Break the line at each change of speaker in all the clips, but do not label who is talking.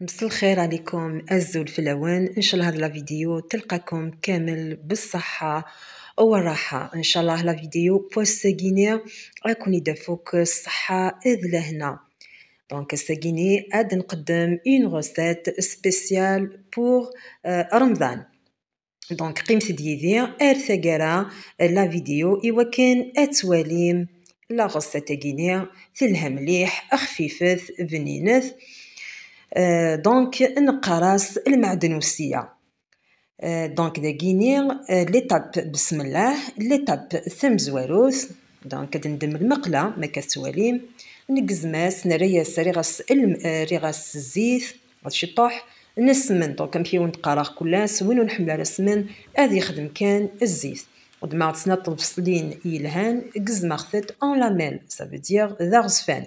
مساء الخير عليكم في الاوان ان شاء الله هذا الفيديو تلقاكم كامل بالصحه والراحه ان شاء الله لا فيديو بوسكيني راكم يدفوك الصحه اذ لهنا دونك السكيني عاد نقدم اون غوسيت سبيسيال بور رمضان دونك قيمتي ديالي ارثا كرا لا فيديو يوكن اتواليم لا غوسيت كينيا تلهم مليح خفيفه بنينث دونك نقراس المعدنوسيه دونك داكيني ليتاب بسم الله ليتاب ثم زواروث دونك تندم المقله ما كتواليم نقزماس نرياس ريغاس الم ريغاس الزيت الشطوح نسمن دونك نمشيو نتقراغ كلاس وينو نحمل على السمن هاذي يخدم كان الزيت ودماغ تسنا طلب سلين يلهان قزما خفت اون لاميل سافو دير ذا غزفان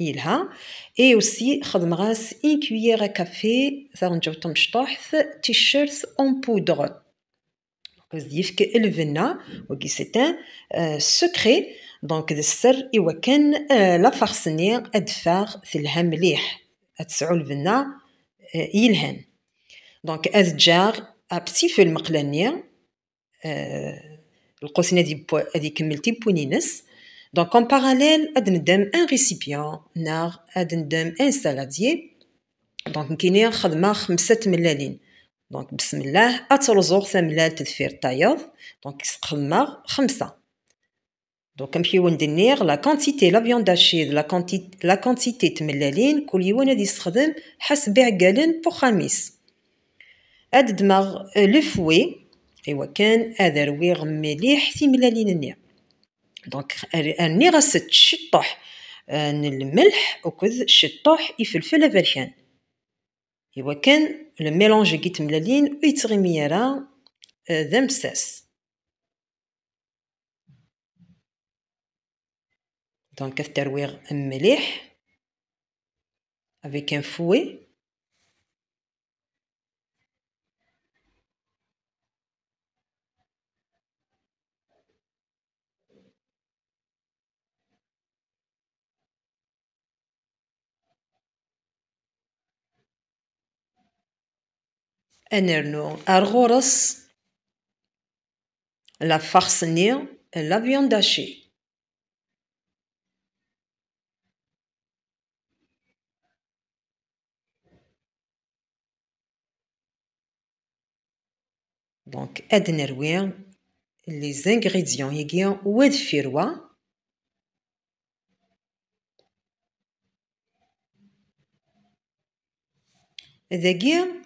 يلها اي اوسي خدم غاس ان كويير كافي شطوح مشطوحث تيشيرت اون بودغ قصديفك الفنا سي تان سكري دونك السر ايوا كان لا فارسني ادفاغ ثلها مليح تسعو الفنا يلهن دونك از ازجاغ ابسي في المقلانية القوسين هادي كملتي بونينس Donc en parallèle, on ندم un récipient, نار ندم un saladier. دونك كاينين خدمة خمسة تملالين دونك بسم الله اترزوغ ثملال تدفير طايض دونك خدمة خمسة دونك نمشيو ندنيغ لا كونتيتي لا فيون داشيد لا كونتيتي لا كونتيتي تملالين كل يوم غادي يستخدم حسب عقالين بو خميس هاد دماغ لو فوي ايوا كان هذا رويغ مليح في ملالين النير دونك اني غسلت الشطوح الملح وكذ الشطوح يفلفل افالحان ايوا كان الميلونج كي تملالين ويتغميرا ذا مساس دونك الترويغ مليح افيك ان فوي نرنو الغرص la farcinée, la viande hachée. Donc, adnerouin, les ingrédients, il y a oued firwa. Dagi,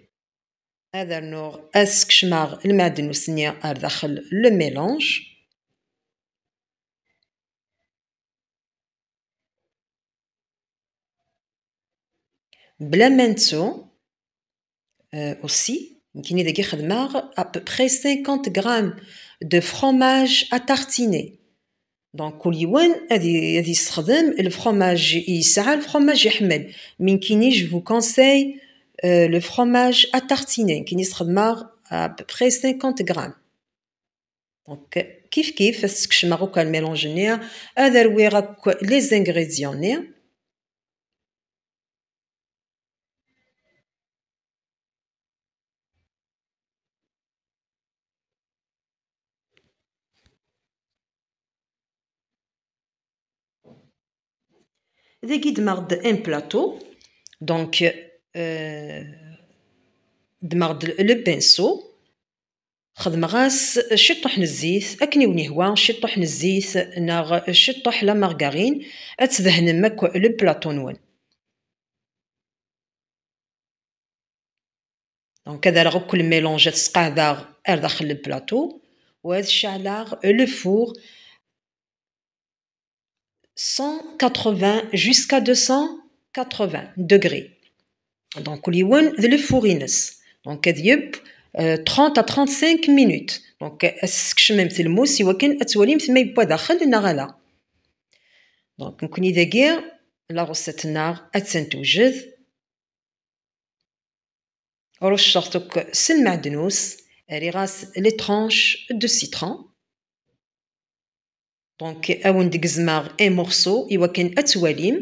Alors, est-ce que je peux le mélange dans le maïdine au sénégalais Dans aussi, on peut en prendre à peu près 50 grammes de fromage à tartiner. Donc, quand on les mange, le fromage est le fromage est humide. Donc, je vous conseille euh, le fromage à tartiner qui n'est pas à peu près 50 grammes. Donc, kif kif, parce que je suis marocain mélange n'est à les ingrédients n'est pas de un d'un plateau donc. آه، دماغ لو خدم غاس شطح نزيت اكني ونهوا شطح نزيت ناغ شطح لا مارغارين اتذهن مك لو بلاطو نون دونك هذا راه كل ميلونج تسقاه داغ ار داخل البلاطو وهذا الشعلاغ لو فور 180 jusqu'à 280 degrés. Donc, one de l'Efourines. Donc, a 30 euh, à 35 minutes. Donc, est-ce que je m'aime, le mot, si Wakin, Atsualim, c'est même pas d'Achal, de Donc, on connaît des la recette Nar, la Alors, je sors que c'est le Madenous, elle les tranches de citron. Donc, on Awundigzmar, un morceau, Iwakin, Atsualim.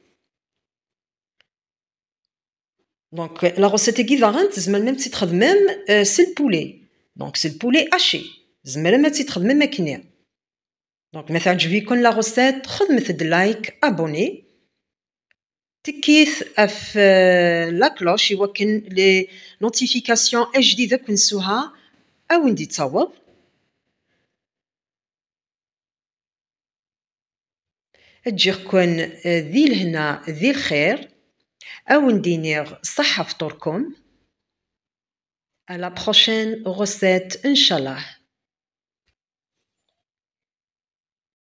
دونك لا غوسيت ايكيفارنت زمان ما تخدمم سي البولي دونك سي البولي اشي زمان ما تخدمم ماكنيا دونك ما تعجبيكم لا غوسيت خدمت لايك ابوني تكيث اف لا كلوش يوكن لي نوتيفيكاسيون الجديده كنسوها او ندي تصوب تجيكم ذي الهنا ذي الخير أو ندينيغ صحة فطوركم على بروشين غوسيت إن شاء الله